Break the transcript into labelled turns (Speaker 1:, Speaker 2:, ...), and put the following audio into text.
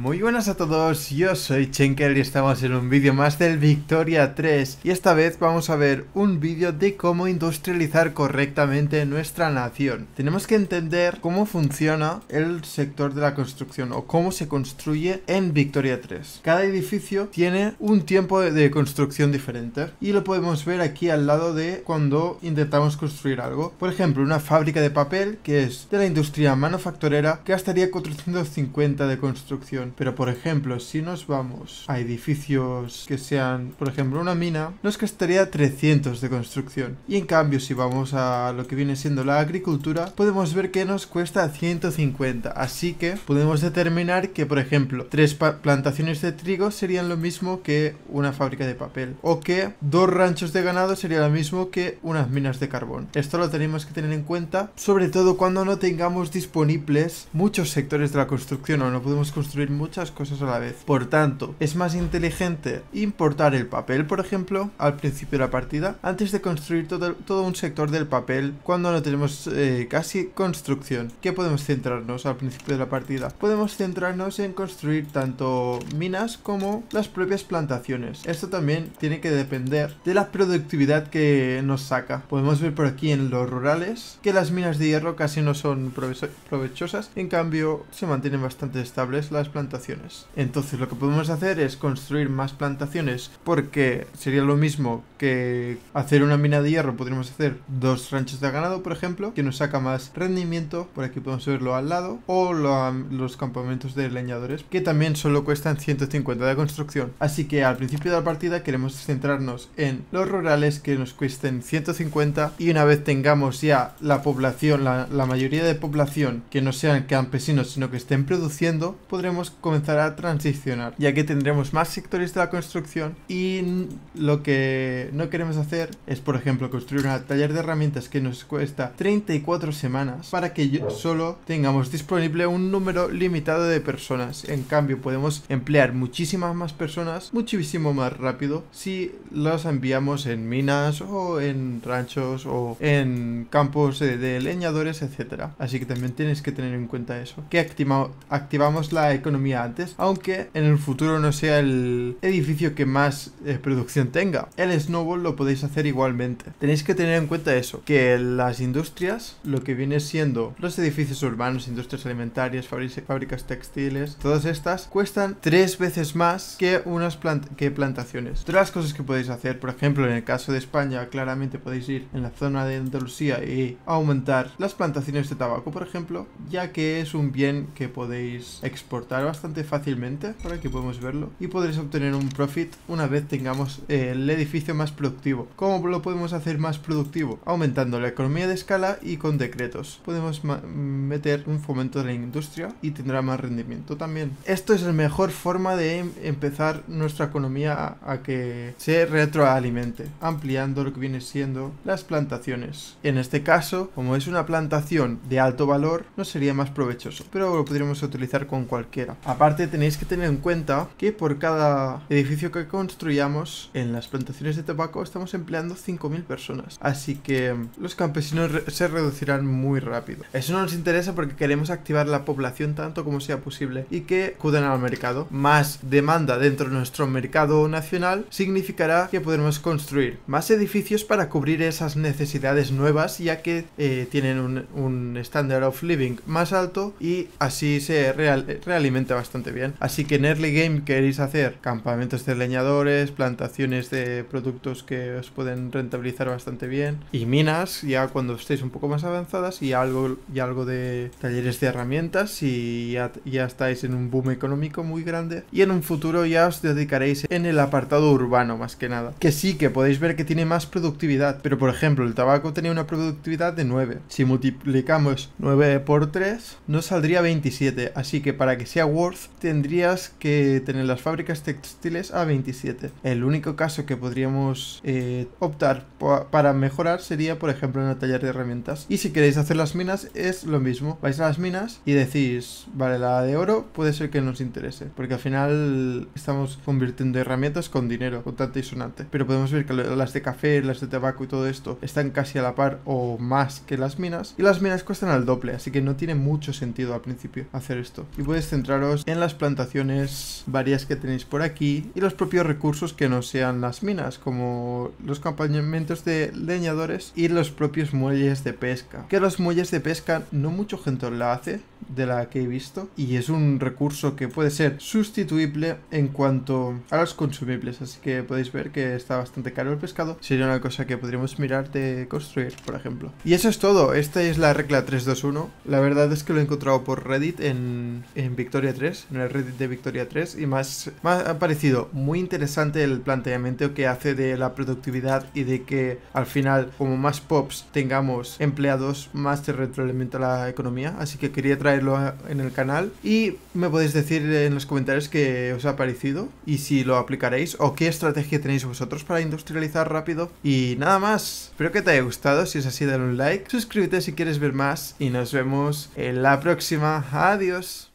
Speaker 1: Muy buenas a todos, yo soy Chenker y estamos en un vídeo más del Victoria 3 y esta vez vamos a ver un vídeo de cómo industrializar correctamente nuestra nación. Tenemos que entender cómo funciona el sector de la construcción o cómo se construye en Victoria 3. Cada edificio tiene un tiempo de construcción diferente y lo podemos ver aquí al lado de cuando intentamos construir algo. Por ejemplo, una fábrica de papel que es de la industria manufacturera que gastaría 450 de construcción pero por ejemplo, si nos vamos a edificios que sean, por ejemplo, una mina, nos costaría 300 de construcción. Y en cambio, si vamos a lo que viene siendo la agricultura, podemos ver que nos cuesta 150. Así que podemos determinar que, por ejemplo, tres plantaciones de trigo serían lo mismo que una fábrica de papel. O que dos ranchos de ganado serían lo mismo que unas minas de carbón. Esto lo tenemos que tener en cuenta, sobre todo cuando no tengamos disponibles muchos sectores de la construcción o no podemos construir muchas cosas a la vez. Por tanto, es más inteligente importar el papel, por ejemplo, al principio de la partida, antes de construir todo, un sector del papel cuando no tenemos eh, casi construcción. ¿Qué podemos centrarnos al principio de la partida? Podemos centrarnos en construir tanto minas como las propias plantaciones. Esto también tiene que depender de la productividad que nos saca. Podemos ver por aquí en los rurales que las minas de hierro casi no son provechosas, en cambio se mantienen bastante estables las plantaciones plantaciones. Entonces lo que podemos hacer es construir más plantaciones porque sería lo mismo que hacer una mina de hierro. Podríamos hacer dos ranchos de ganado, por ejemplo, que nos saca más rendimiento. Por aquí podemos verlo al lado. O los campamentos de leñadores, que también solo cuestan 150 de construcción. Así que al principio de la partida queremos centrarnos en los rurales que nos cuesten 150 y una vez tengamos ya la población, la, la mayoría de población que no sean campesinos sino que estén produciendo, podremos comenzará a transicionar, ya que tendremos más sectores de la construcción y lo que no queremos hacer es, por ejemplo, construir un taller de herramientas que nos cuesta 34 semanas para que solo tengamos disponible un número limitado de personas. En cambio, podemos emplear muchísimas más personas muchísimo más rápido si las enviamos en minas o en ranchos o en campos de, leñadores, etcétera. Así que también tienes que tener en cuenta eso. Que activamos la economía antes, aunque en el futuro no sea el edificio que más eh, producción tenga. El snowball lo podéis hacer igualmente. Tenéis que tener en cuenta eso, que las industrias, lo que viene siendo los edificios urbanos, industrias alimentarias, fábricas textiles, todas estas cuestan tres veces más que unas que plantaciones. Otras cosas que podéis hacer, por ejemplo, en el caso de España, claramente podéis ir en la zona de Andalucía y aumentar las plantaciones de tabaco, por ejemplo, ya que es un bien que podéis exportar bastante fácilmente, para que podemos verlo, y podréis obtener un profit una vez tengamos eh, el edificio más productivo. ¿Cómo lo podemos hacer más productivo? Aumentando la economía de escala y con decretos. Podemos meter un fomento de la industria y tendrá más rendimiento también. Esto es la mejor forma de em-, empezar nuestra economía a, a que se retroalimente, ampliando lo que viene siendo las plantaciones. En este caso, como es una plantación de alto valor, no sería más provechoso, pero lo podríamos utilizar con cualquiera. Aparte tenéis que tener en cuenta que por cada edificio que construyamos en las plantaciones de tabaco estamos empleando 5.000 personas. Así que mm, los campesinos se reducirán muy rápido. Eso no nos interesa porque queremos activar la población tanto como sea posible y que acuden al mercado. Más demanda dentro de nuestro mercado nacional significará que podremos construir más edificios para cubrir esas necesidades nuevas ya que eh, tienen un, estándar standard of living más alto y así se real realimenta bastante, bien. Así que en early game queréis hacer campamentos de leñadores, plantaciones de productos que os pueden rentabilizar bastante bien y minas ya cuando estéis un poco más avanzadas y algo, y algo de talleres de herramientas y ya, estáis en un boom económico muy grande y en un futuro ya os dedicaréis en el apartado urbano más que nada. Que sí, que podéis ver que tiene más productividad, pero por ejemplo el tabaco tenía una productividad de 9. Si multiplicamos 9 por 3 nos saldría 27, así que para que sea tendrías que tener las fábricas textiles a 27. El único caso que podríamos eh, optar para mejorar sería, por ejemplo, en el taller de herramientas. Y si queréis hacer las minas es lo mismo. Vais a las minas y decís, vale, la de oro puede ser que nos interese, porque al final estamos convirtiendo herramientas con dinero, contante y sonante. Pero podemos ver que las de café, las de tabaco y todo esto están casi a la par o más que las minas. Y las minas cuestan al doble, así que no tiene mucho sentido al principio hacer esto. Y puedes centraros en las plantaciones varias que tenéis por aquí y los propios recursos que no sean las minas, como los campamentos de leñadores y los propios muelles de pesca. Que los muelles de pesca no mucho gente la hace, de la que he visto, y es un recurso que puede ser sustituible en cuanto a los consumibles, así que podéis ver que está bastante caro el pescado, sería una cosa que podríamos mirar de construir, por ejemplo. Y eso es todo, esta es la regla 321, la verdad es que lo he encontrado por Reddit en, en Victoria en el Reddit de Victoria 3, y más, ha parecido muy interesante el planteamiento que hace de la productividad y de que al final, como más POPs tengamos empleados, más se retroalimenta la economía. Así que quería traerlo en el canal. Y me podéis decir en los comentarios qué os ha parecido y si lo aplicaréis o qué estrategia tenéis vosotros para industrializar rápido. Y nada más. Espero que te haya gustado. Si es así, dale un like. Suscríbete si quieres ver más. Y nos vemos en la próxima. Adiós.